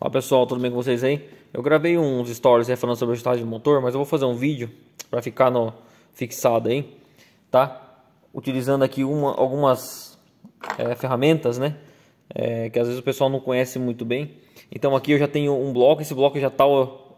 Olá pessoal, tudo bem com vocês aí? Eu gravei uns stories falando sobre ajustagem de motor, mas eu vou fazer um vídeo para ficar no, fixado aí, tá? Utilizando aqui uma, algumas é, ferramentas, né? É, que às vezes o pessoal não conhece muito bem. Então aqui eu já tenho um bloco, esse bloco já tá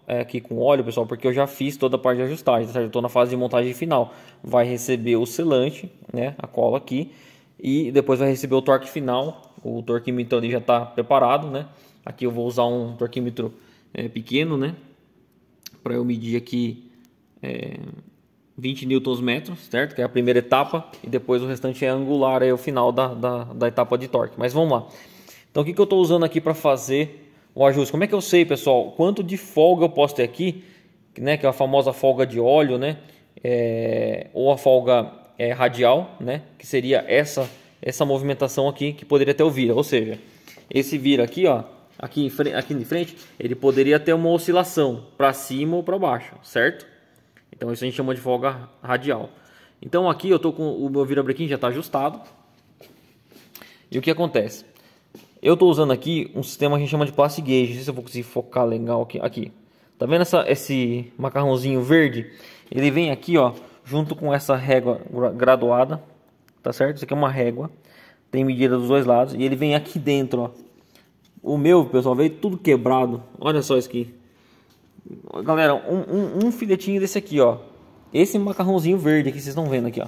é, aqui com óleo, pessoal, porque eu já fiz toda a parte de ajustagem, tá? Eu tô na fase de montagem final. Vai receber o selante, né? A cola aqui. E depois vai receber o torque final. O então ali já tá preparado, né? Aqui eu vou usar um torquímetro é, pequeno, né? Para eu medir aqui é, 20 Nm, certo? Que é a primeira etapa e depois o restante é angular, é o final da, da, da etapa de torque. Mas vamos lá. Então o que, que eu estou usando aqui para fazer o ajuste? Como é que eu sei, pessoal, quanto de folga eu posso ter aqui? Né, que é a famosa folga de óleo, né? É, ou a folga é, radial, né? Que seria essa essa movimentação aqui que poderia até o vira, ou seja, esse vira aqui, ó, aqui em frente, aqui frente ele poderia ter uma oscilação para cima ou para baixo, certo? Então isso a gente chama de folga radial. Então aqui eu estou com o meu virabrequim já está ajustado. E o que acontece? Eu estou usando aqui um sistema que a gente chama de plastic gauge. Não sei se eu vou conseguir focar legal aqui. aqui. Tá vendo essa, esse macarrãozinho verde? Ele vem aqui, ó, junto com essa régua graduada, tá certo? Isso aqui é uma régua, tem medida dos dois lados e ele vem aqui dentro, ó. O meu, pessoal, veio tudo quebrado. Olha só isso aqui. Galera, um, um, um filetinho desse aqui, ó. Esse macarrãozinho verde que vocês estão vendo aqui, ó.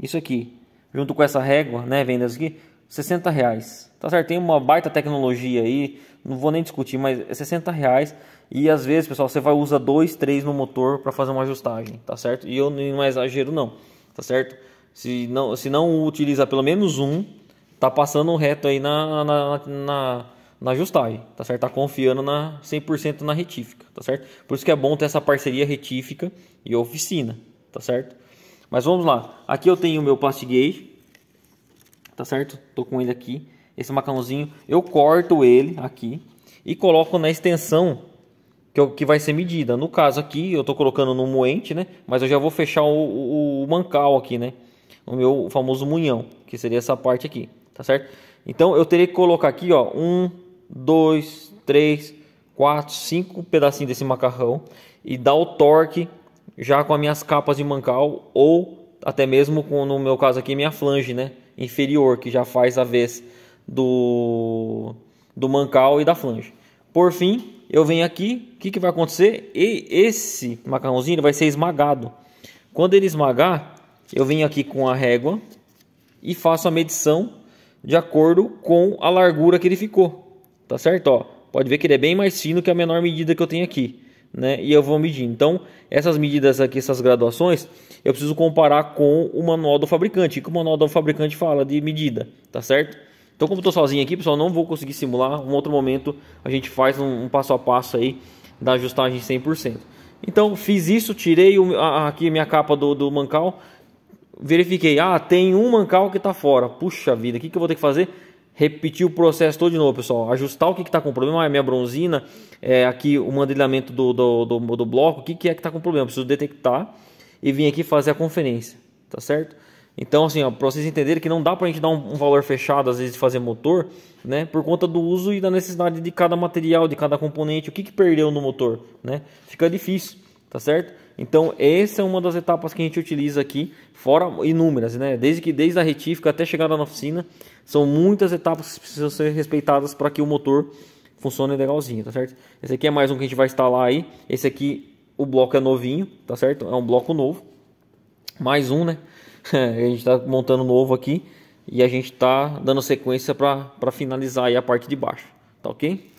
Isso aqui. Junto com essa régua, né? isso aqui. 60 reais. Tá certo? Tem uma baita tecnologia aí. Não vou nem discutir, mas é 60 reais. E às vezes, pessoal, você vai usar dois, três no motor para fazer uma ajustagem, tá certo? E eu não é exagero não, tá certo? Se não, se não utiliza pelo menos um, tá passando reto aí na, na, na, na justagem, tá certo? Tá confiando na 100% na retífica, tá certo? Por isso que é bom ter essa parceria retífica e oficina, tá certo? Mas vamos lá. Aqui eu tenho o meu pastiguei tá certo? Tô com ele aqui. Esse macarrãozinho, eu corto ele aqui e coloco na extensão que, eu, que vai ser medida. No caso aqui, eu tô colocando no moente, né? Mas eu já vou fechar o, o, o mancal aqui, né? O meu famoso munhão, que seria essa parte aqui tá certo? Então eu terei que colocar aqui, ó, um, dois, três, quatro, cinco pedacinhos desse macarrão e dar o torque já com as minhas capas de mancal ou até mesmo com, no meu caso aqui, minha flange, né, inferior, que já faz a vez do, do mancal e da flange. Por fim, eu venho aqui, o que, que vai acontecer? E esse macarrãozinho vai ser esmagado. Quando ele esmagar, eu venho aqui com a régua e faço a medição de acordo com a largura que ele ficou, tá certo? Ó, pode ver que ele é bem mais fino que a menor medida que eu tenho aqui, né? E eu vou medir. Então, essas medidas aqui, essas graduações, eu preciso comparar com o manual do fabricante, que o manual do fabricante fala de medida, tá certo? Então, como eu estou sozinho aqui, pessoal, não vou conseguir simular. Um outro momento a gente faz um, um passo a passo aí da ajustagem 100%. Então, fiz isso, tirei o, a, aqui a minha capa do, do mancal, verifiquei, ah, tem um mancal que está fora. Puxa vida, o que, que eu vou ter que fazer? Repetir o processo todo de novo, pessoal. Ajustar o que está com problema, a ah, é minha bronzina, é, aqui o mandrilhamento do, do, do, do, bloco, o que, que é que está com problema? Eu preciso detectar e vir aqui fazer a conferência, tá certo? Então, assim, para vocês entenderem que não dá para a gente dar um, um, valor fechado, às vezes, de fazer motor, né? Por conta do uso e da necessidade de cada material, de cada componente, o que, que perdeu no motor, né? Fica difícil tá certo? Então, essa é uma das etapas que a gente utiliza aqui, fora inúmeras, né? Desde que desde a retífica até chegar na oficina, são muitas etapas que precisam ser respeitadas para que o motor funcione legalzinho, tá certo? Esse aqui é mais um que a gente vai instalar aí. Esse aqui o bloco é novinho, tá certo? É um bloco novo. Mais um, né? a gente está montando novo aqui e a gente está dando sequência para finalizar aí a parte de baixo, tá ok?